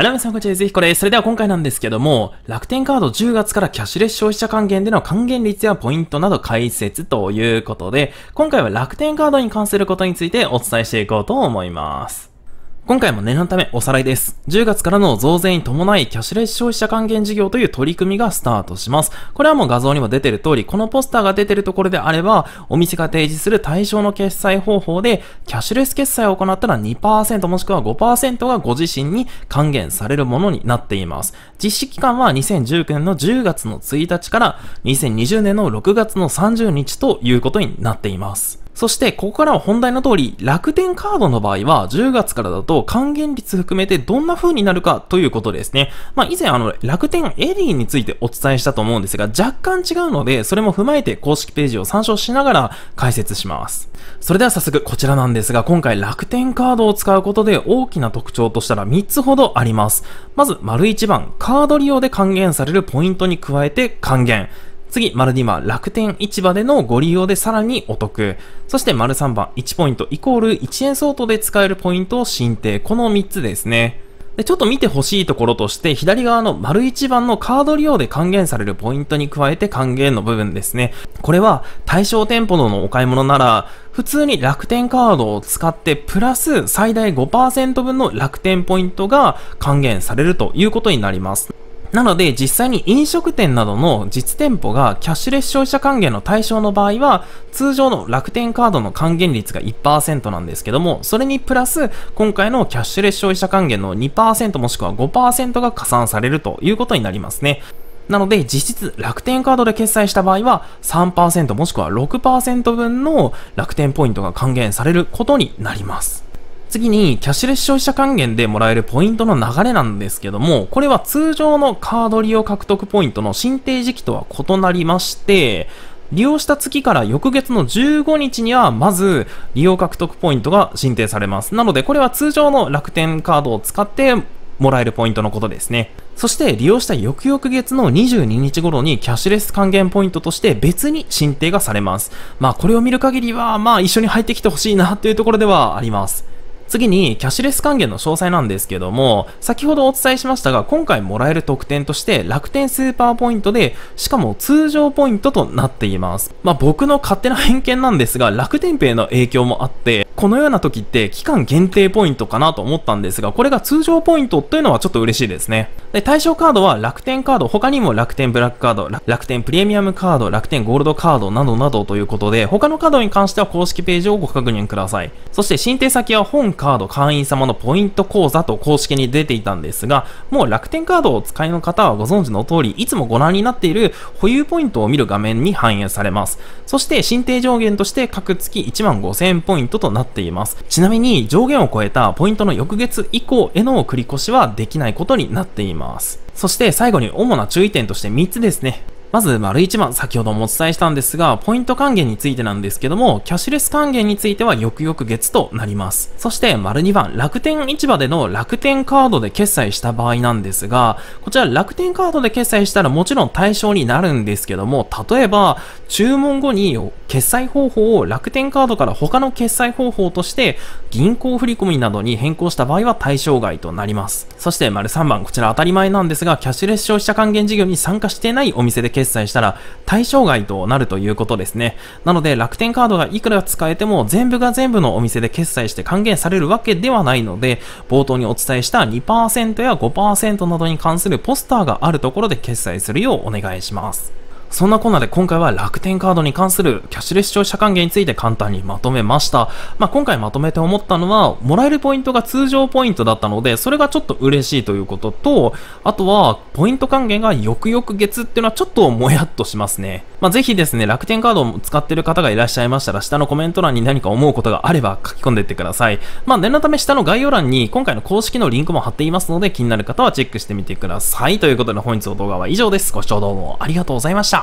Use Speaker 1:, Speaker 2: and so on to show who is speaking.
Speaker 1: あらみさん、こんにちは。ぜひこれ。それでは今回なんですけども、楽天カード10月からキャッシュレス消費者還元での還元率やポイントなど解説ということで、今回は楽天カードに関することについてお伝えしていこうと思います。今回も念のためおさらいです。10月からの増税に伴いキャッシュレス消費者還元事業という取り組みがスタートします。これはもう画像にも出てる通り、このポスターが出てるところであれば、お店が提示する対象の決済方法で、キャッシュレス決済を行ったら2%もしくは5%がご自身に還元されるものになっています。実施期間は2019年の10月の1日から2020年の6月の30日ということになっています。そしてここからは本題の通り、楽天カードの場合は10月からだと還元率含めてどんな風になるかということですね。まあ以前あの楽天エリーについてお伝えしたと思うんですが若干違うのでそれも踏まえて公式ページを参照しながら解説します。それでは早速こちらなんですが今回楽天カードを使うことで大きな特徴としたら3つほどあります。まず、丸1番、カード利用で還元されるポイントに加えて還元。次、丸ィマ。楽天市場でのご利用でさらにお得。そして、丸三番、1ポイントイコール1円相当で使えるポイントを申請。この3つですね。で、ちょっと見てほしいところとして、左側の丸1番のカード利用で還元されるポイントに加えて還元の部分ですね。これは対象店舗のお買い物なら、普通に楽天カードを使って、プラス最大5%分の楽天ポイントが還元されるということになります。なので実際に飲食店などの実店舗がキャッシュレス消費者還元の対象の場合は通常の楽天カードの還元率が1%なんですけどもそれにプラス今回のキャッシュレス消費者還元の2%もしくは5%が加算されるということになりますね。なので、実質楽天カードで決済した場合は3%もしくは6%分の楽天ポイントが還元されることになります。次に、キャッシュレス消費者還元でもらえるポイントの流れなんですけども、これは通常のカード利用獲得ポイントの申請時期とは異なりまして、利用した月から翌月の15日には、まず、利用獲得ポイントが申請されます。なので、これは通常の楽天カードを使って、もらえるポイントのことですね。そして利用した翌々月の22日頃にキャッシュレス還元ポイントとして別に申請がされます。まあこれを見る限りは、まあ一緒に入ってきてほしいなというところではあります。次に、キャッシュレス還元の詳細なんですけども、先ほどお伝えしましたが、今回もらえる特典として、楽天スーパーポイントで、しかも通常ポイントとなっています。まあ、僕の勝手な偏見なんですが、楽天ペイの影響もあって、このような時って期間限定ポイントかなと思ったんですが、これが通常ポイントというのはちょっと嬉しいですね。で、対象カードは楽天カード、他にも楽天ブラックカード、楽天プレミアムカード、楽天ゴールドカードなどなどということで、他のカードに関しては公式ページをご確認ください。そして申請先は本カード会員様のポイント講座と公式に出ていたんですが、もう楽天カードをお使いの方はご存知の通り、いつもご覧になっている保有ポイントを見る画面に反映されます。そして申請上限として各月1万5000ポイントとなっています。ちなみに上限を超えたポイントの翌月以降への繰り越しはできないことになっています。そして最後に主な注意点として3つですね。まず、丸一番、先ほどもお伝えしたんですが、ポイント還元についてなんですけども、キャッシュレス還元については翌々月となります。そして、丸二番、楽天市場での楽天カードで決済した場合なんですが、こちら楽天カードで決済したらもちろん対象になるんですけども、例えば、注文後に決済方法を楽天カードから他の決済方法として、銀行振込などに変更した場合は対象外となります。そして、丸三番、こちら当たり前なんですが、キャッシュレス消費者還元事業に参加してないお店で決決済したら対象外となるということですね。なので楽天カードがいくら使えても全部が全部のお店で決済して還元されるわけではないので、冒頭にお伝えした2%や5%などに関するポスターがあるところで決済するようお願いします。そんなこんなで今回は楽天カードに関するキャッシュレス消費者還元について簡単にまとめました。まあ、今回まとめて思ったのは、もらえるポイントが通常ポイントだったので、それがちょっと嬉しいということと、あとは、ポイント還元が翌々月っていうのはちょっともやっとしますね。まあ、ぜひですね、楽天カードを使ってる方がいらっしゃいましたら、下のコメント欄に何か思うことがあれば書き込んでいってください。まあ、念のため下の概要欄に今回の公式のリンクも貼っていますので、気になる方はチェックしてみてください。ということで本日の動画は以上です。ご視聴どうもありがとうございました。